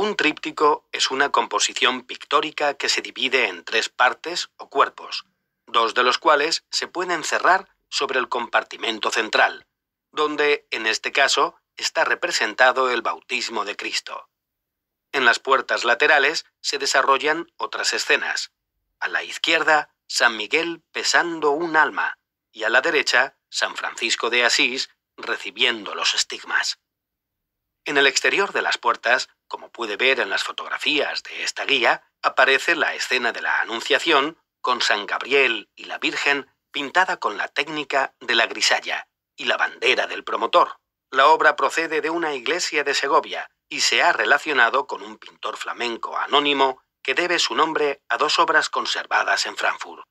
Un tríptico es una composición pictórica que se divide en tres partes o cuerpos, dos de los cuales se pueden cerrar sobre el compartimento central, donde, en este caso, está representado el bautismo de Cristo. En las puertas laterales se desarrollan otras escenas. A la izquierda, San Miguel pesando un alma, y a la derecha, San Francisco de Asís recibiendo los estigmas. En el exterior de las puertas puede ver en las fotografías de esta guía, aparece la escena de la Anunciación con San Gabriel y la Virgen pintada con la técnica de la grisalla y la bandera del promotor. La obra procede de una iglesia de Segovia y se ha relacionado con un pintor flamenco anónimo que debe su nombre a dos obras conservadas en Frankfurt.